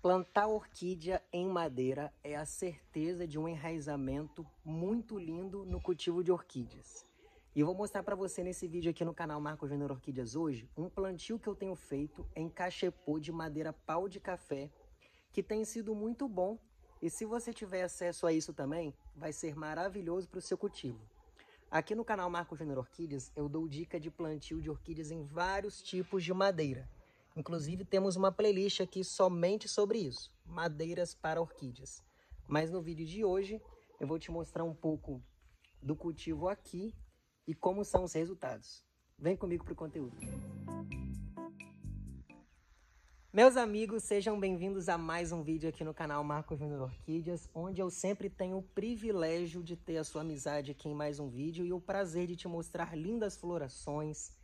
Plantar orquídea em madeira é a certeza de um enraizamento muito lindo no cultivo de orquídeas. E eu vou mostrar para você nesse vídeo aqui no canal Marco Júnior Orquídeas hoje, um plantio que eu tenho feito em cachepô de madeira pau de café, que tem sido muito bom. E se você tiver acesso a isso também, vai ser maravilhoso para o seu cultivo. Aqui no canal Marco Júnior Orquídeas, eu dou dica de plantio de orquídeas em vários tipos de madeira. Inclusive, temos uma playlist aqui somente sobre isso, madeiras para orquídeas. Mas no vídeo de hoje, eu vou te mostrar um pouco do cultivo aqui e como são os resultados. Vem comigo para o conteúdo. Meus amigos, sejam bem-vindos a mais um vídeo aqui no canal Marcos Júnior Orquídeas, onde eu sempre tenho o privilégio de ter a sua amizade aqui em mais um vídeo e o prazer de te mostrar lindas florações,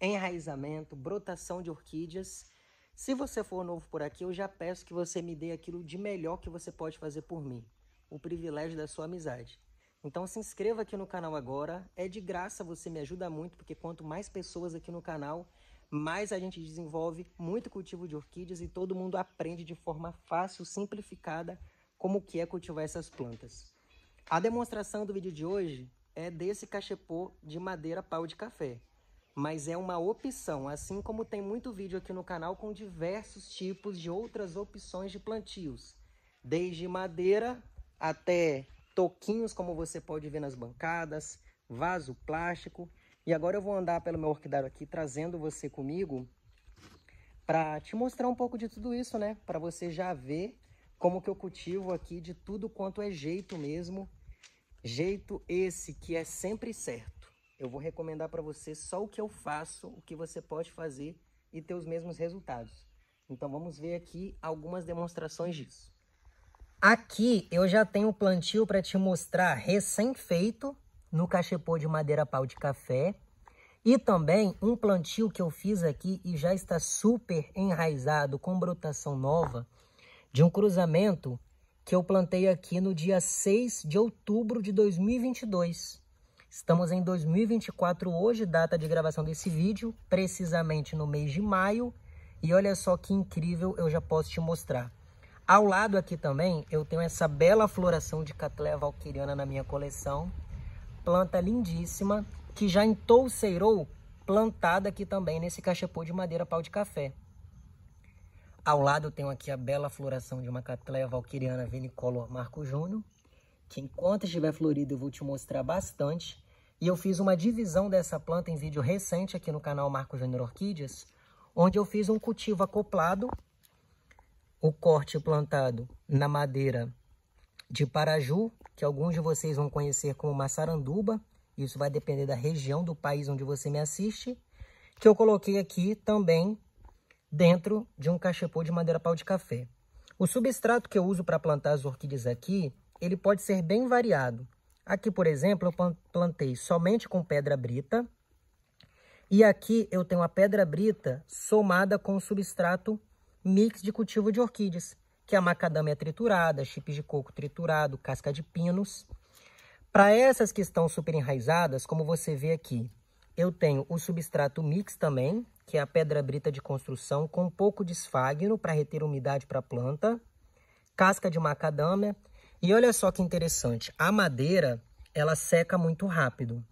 enraizamento, brotação de orquídeas. Se você for novo por aqui, eu já peço que você me dê aquilo de melhor que você pode fazer por mim, o privilégio da sua amizade. Então se inscreva aqui no canal agora, é de graça, você me ajuda muito, porque quanto mais pessoas aqui no canal, mais a gente desenvolve muito cultivo de orquídeas e todo mundo aprende de forma fácil, simplificada, como que é cultivar essas plantas. A demonstração do vídeo de hoje é desse cachepô de madeira pau de café mas é uma opção, assim como tem muito vídeo aqui no canal com diversos tipos de outras opções de plantios, desde madeira até toquinhos, como você pode ver nas bancadas, vaso plástico. E agora eu vou andar pelo meu orquidário aqui, trazendo você comigo para te mostrar um pouco de tudo isso, né? Para você já ver como que eu cultivo aqui de tudo quanto é jeito mesmo. Jeito esse que é sempre certo. Eu vou recomendar para você só o que eu faço, o que você pode fazer e ter os mesmos resultados. Então vamos ver aqui algumas demonstrações disso. Aqui eu já tenho o plantio para te mostrar recém-feito no cachepô de madeira pau de café. E também um plantio que eu fiz aqui e já está super enraizado com brotação nova de um cruzamento que eu plantei aqui no dia 6 de outubro de 2022. Estamos em 2024 hoje, data de gravação desse vídeo, precisamente no mês de maio. E olha só que incrível, eu já posso te mostrar. Ao lado aqui também, eu tenho essa bela floração de Catlea valquiriana na minha coleção. Planta lindíssima, que já entouceirou plantada aqui também nesse cachepô de madeira pau de café. Ao lado eu tenho aqui a bela floração de uma Cattleya valquiriana vinicolor Marco Júnior que enquanto estiver florido eu vou te mostrar bastante. E eu fiz uma divisão dessa planta em vídeo recente aqui no canal Marco Júnior Orquídeas, onde eu fiz um cultivo acoplado, o corte plantado na madeira de Paraju, que alguns de vocês vão conhecer como maçaranduba, isso vai depender da região do país onde você me assiste, que eu coloquei aqui também dentro de um cachepô de madeira pau de café. O substrato que eu uso para plantar as orquídeas aqui ele pode ser bem variado. Aqui, por exemplo, eu plantei somente com pedra brita. E aqui eu tenho a pedra brita somada com o substrato mix de cultivo de orquídeas, que é a macadâmia triturada, chips de coco triturado, casca de pinos. Para essas que estão super enraizadas, como você vê aqui, eu tenho o substrato mix também, que é a pedra brita de construção, com um pouco de esfagno para reter umidade para a planta, casca de macadâmia, e olha só que interessante, a madeira ela seca muito rápido.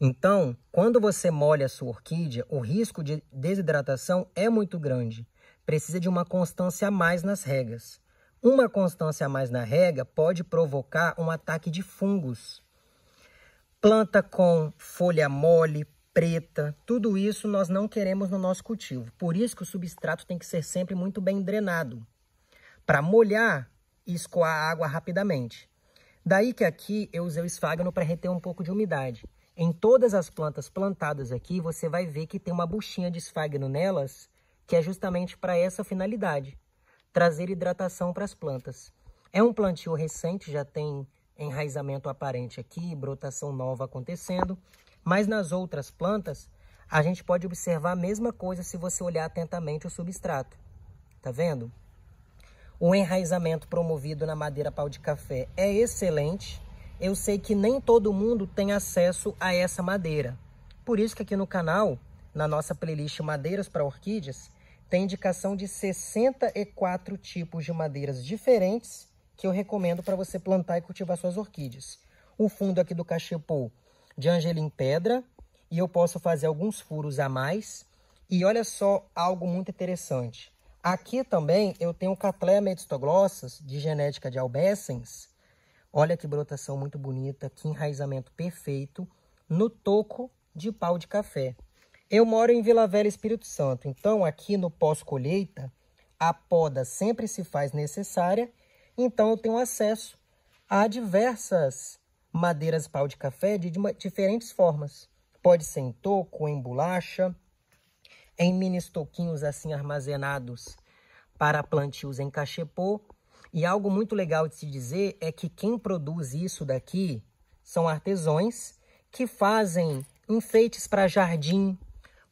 Então, quando você molha a sua orquídea, o risco de desidratação é muito grande. Precisa de uma constância a mais nas regas. Uma constância a mais na rega pode provocar um ataque de fungos. Planta com folha mole, preta, tudo isso nós não queremos no nosso cultivo. Por isso que o substrato tem que ser sempre muito bem drenado. Para molhar, e escoar a água rapidamente. Daí que aqui eu usei o esfágano para reter um pouco de umidade. Em todas as plantas plantadas aqui, você vai ver que tem uma buchinha de esfágano nelas, que é justamente para essa finalidade, trazer hidratação para as plantas. É um plantio recente, já tem enraizamento aparente aqui, brotação nova acontecendo, mas nas outras plantas, a gente pode observar a mesma coisa se você olhar atentamente o substrato. Tá vendo? O enraizamento promovido na madeira pau de café é excelente. Eu sei que nem todo mundo tem acesso a essa madeira. Por isso que aqui no canal, na nossa playlist Madeiras para Orquídeas, tem indicação de 64 tipos de madeiras diferentes que eu recomendo para você plantar e cultivar suas orquídeas. O fundo aqui do cachepô de angelim pedra e eu posso fazer alguns furos a mais. E olha só algo muito interessante. Aqui também eu tenho Cattleya metastoglossus, de genética de Albessens. Olha que brotação muito bonita, que enraizamento perfeito, no toco de pau de café. Eu moro em Vila Velha, Espírito Santo, então aqui no pós-colheita, a poda sempre se faz necessária, então eu tenho acesso a diversas madeiras pau de café de diferentes formas. Pode ser em toco, em bolacha, em mini estoquinhos assim armazenados para plantios em cachepô. E algo muito legal de se dizer é que quem produz isso daqui são artesãos que fazem enfeites para jardim,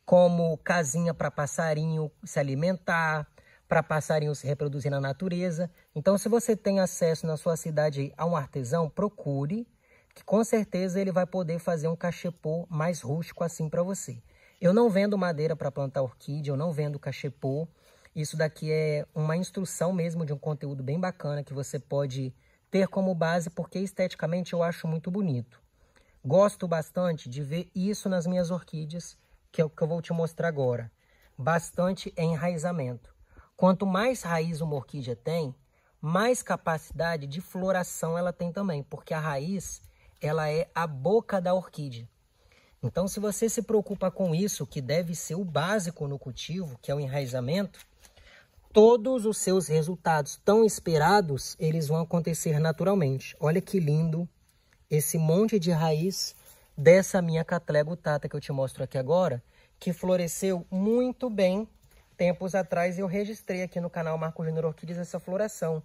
como casinha para passarinho se alimentar, para passarinho se reproduzir na natureza. Então, se você tem acesso na sua cidade a um artesão, procure, que com certeza ele vai poder fazer um cachepô mais rústico assim para você. Eu não vendo madeira para plantar orquídea, eu não vendo cachepô. Isso daqui é uma instrução mesmo de um conteúdo bem bacana que você pode ter como base, porque esteticamente eu acho muito bonito. Gosto bastante de ver isso nas minhas orquídeas, que é o que eu vou te mostrar agora. Bastante enraizamento. Quanto mais raiz uma orquídea tem, mais capacidade de floração ela tem também, porque a raiz ela é a boca da orquídea. Então, se você se preocupa com isso, que deve ser o básico no cultivo, que é o enraizamento, todos os seus resultados tão esperados, eles vão acontecer naturalmente. Olha que lindo esse monte de raiz dessa minha catlego gutata que eu te mostro aqui agora, que floresceu muito bem tempos atrás eu registrei aqui no canal Marco Júnior Orquídeas essa floração.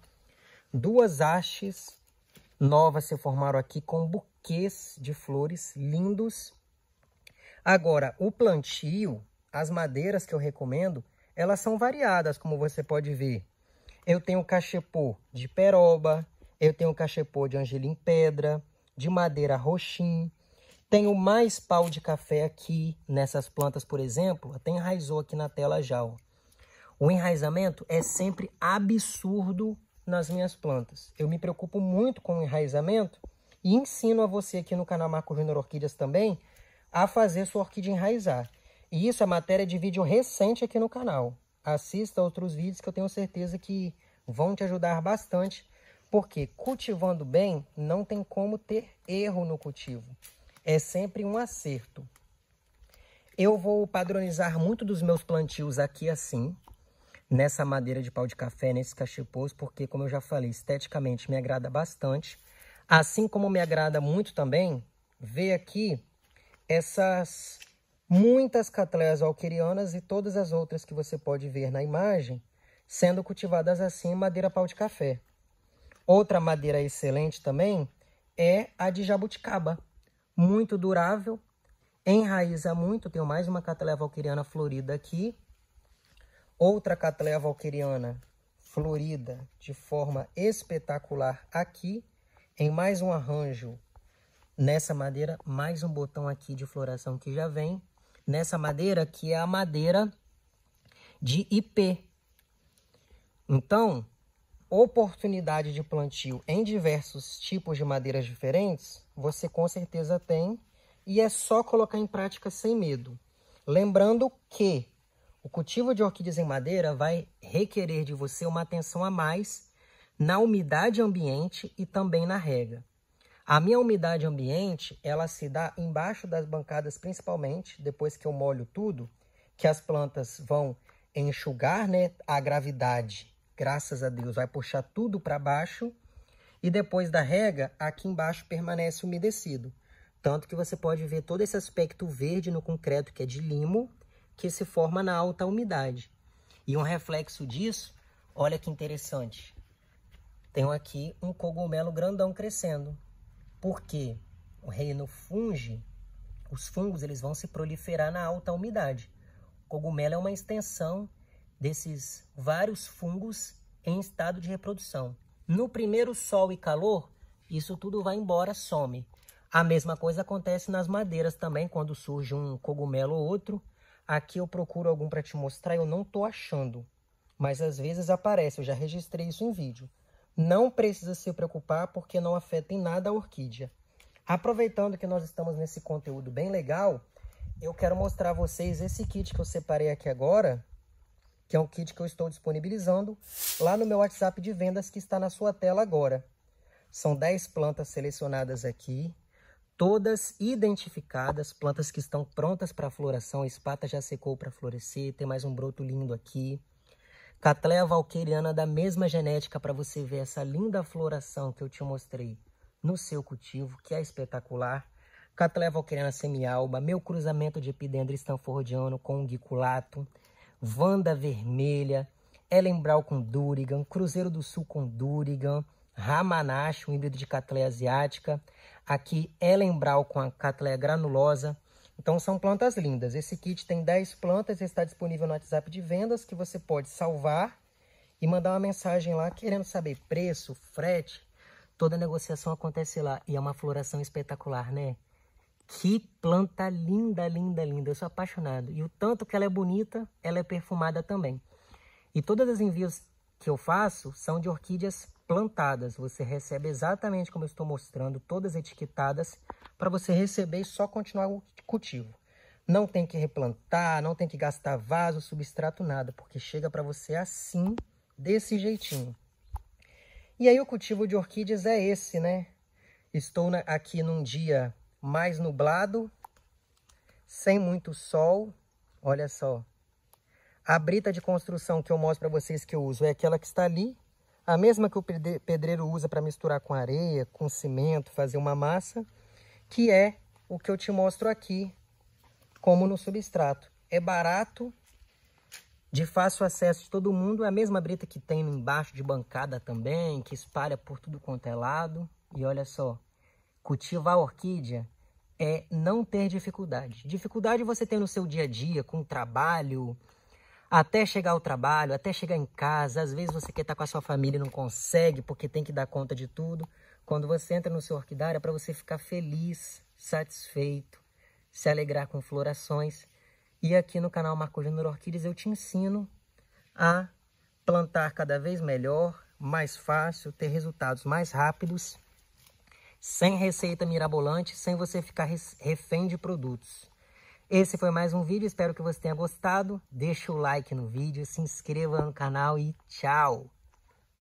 Duas hastes novas se formaram aqui com buquês de flores lindos Agora, o plantio, as madeiras que eu recomendo, elas são variadas, como você pode ver. Eu tenho cachepô de peroba, eu tenho cachepô de angelim pedra, de madeira roxim. Tenho mais pau de café aqui nessas plantas, por exemplo. Até enraizou aqui na tela já. Ó. O enraizamento é sempre absurdo nas minhas plantas. Eu me preocupo muito com o enraizamento e ensino a você aqui no canal Marco Júnior Orquídeas também a fazer sua orquídea enraizar. E isso é matéria de vídeo recente aqui no canal. Assista outros vídeos que eu tenho certeza que vão te ajudar bastante, porque cultivando bem não tem como ter erro no cultivo. É sempre um acerto. Eu vou padronizar muito dos meus plantios aqui assim, nessa madeira de pau de café, nesses cachepôs, porque, como eu já falei, esteticamente me agrada bastante. Assim como me agrada muito também, ver aqui essas muitas catleas alquerianas e todas as outras que você pode ver na imagem, sendo cultivadas assim em madeira pau de café. Outra madeira excelente também é a de jabuticaba, muito durável, enraiza muito, tenho mais uma catleia valqueriana florida aqui, outra catleia valqueriana florida de forma espetacular aqui, em mais um arranjo Nessa madeira, mais um botão aqui de floração que já vem. Nessa madeira, que é a madeira de IP. Então, oportunidade de plantio em diversos tipos de madeiras diferentes, você com certeza tem e é só colocar em prática sem medo. Lembrando que o cultivo de orquídeas em madeira vai requerer de você uma atenção a mais na umidade ambiente e também na rega. A minha umidade ambiente, ela se dá embaixo das bancadas principalmente, depois que eu molho tudo, que as plantas vão enxugar, né? A gravidade, graças a Deus, vai puxar tudo para baixo. E depois da rega, aqui embaixo permanece umedecido. Tanto que você pode ver todo esse aspecto verde no concreto, que é de limo, que se forma na alta umidade. E um reflexo disso, olha que interessante. Tenho aqui um cogumelo grandão crescendo. Porque o reino funge, os fungos eles vão se proliferar na alta umidade. O cogumelo é uma extensão desses vários fungos em estado de reprodução. No primeiro sol e calor, isso tudo vai embora, some. A mesma coisa acontece nas madeiras também, quando surge um cogumelo ou outro. Aqui eu procuro algum para te mostrar, eu não estou achando, mas às vezes aparece, eu já registrei isso em vídeo. Não precisa se preocupar porque não afeta em nada a orquídea. Aproveitando que nós estamos nesse conteúdo bem legal, eu quero mostrar a vocês esse kit que eu separei aqui agora, que é um kit que eu estou disponibilizando lá no meu WhatsApp de vendas que está na sua tela agora. São 10 plantas selecionadas aqui, todas identificadas, plantas que estão prontas para floração, a espata já secou para florescer, tem mais um broto lindo aqui. Catleia valqueriana da mesma genética para você ver essa linda floração que eu te mostrei no seu cultivo, que é espetacular. Catleia valqueriana semialba, meu cruzamento de epidendro estanfordiano com guiculato, vanda vermelha, Elembral com Durigan, Cruzeiro do Sul com Durigan, Ramanache, um híbrido de catleia asiática. Aqui Elembral com a catleia granulosa, então são plantas lindas. Esse kit tem 10 plantas, está disponível no WhatsApp de vendas que você pode salvar e mandar uma mensagem lá querendo saber preço, frete. Toda negociação acontece lá e é uma floração espetacular, né? Que planta linda, linda, linda. Eu sou apaixonado. E o tanto que ela é bonita, ela é perfumada também. E todas as envios que eu faço são de orquídeas plantadas. Você recebe exatamente como eu estou mostrando, todas etiquetadas para você receber e só continuar o cultivo. Não tem que replantar, não tem que gastar vaso, substrato, nada, porque chega para você assim, desse jeitinho. E aí o cultivo de orquídeas é esse, né? Estou aqui num dia mais nublado, sem muito sol. Olha só. A brita de construção que eu mostro para vocês que eu uso é aquela que está ali. A mesma que o pedreiro usa para misturar com areia, com cimento, fazer uma massa que é o que eu te mostro aqui, como no substrato. É barato, de fácil acesso de todo mundo, é a mesma brita que tem embaixo de bancada também, que espalha por tudo quanto é lado. E olha só, cultivar orquídea é não ter dificuldade. Dificuldade você tem no seu dia a dia, com o trabalho, até chegar ao trabalho, até chegar em casa. Às vezes você quer estar com a sua família e não consegue porque tem que dar conta de tudo. Quando você entra no seu orquidário, é para você ficar feliz, satisfeito, se alegrar com florações. E aqui no canal Marco Júnior Orquídeas eu te ensino a plantar cada vez melhor, mais fácil, ter resultados mais rápidos, sem receita mirabolante, sem você ficar refém de produtos. Esse foi mais um vídeo, espero que você tenha gostado. Deixa o like no vídeo, se inscreva no canal e tchau!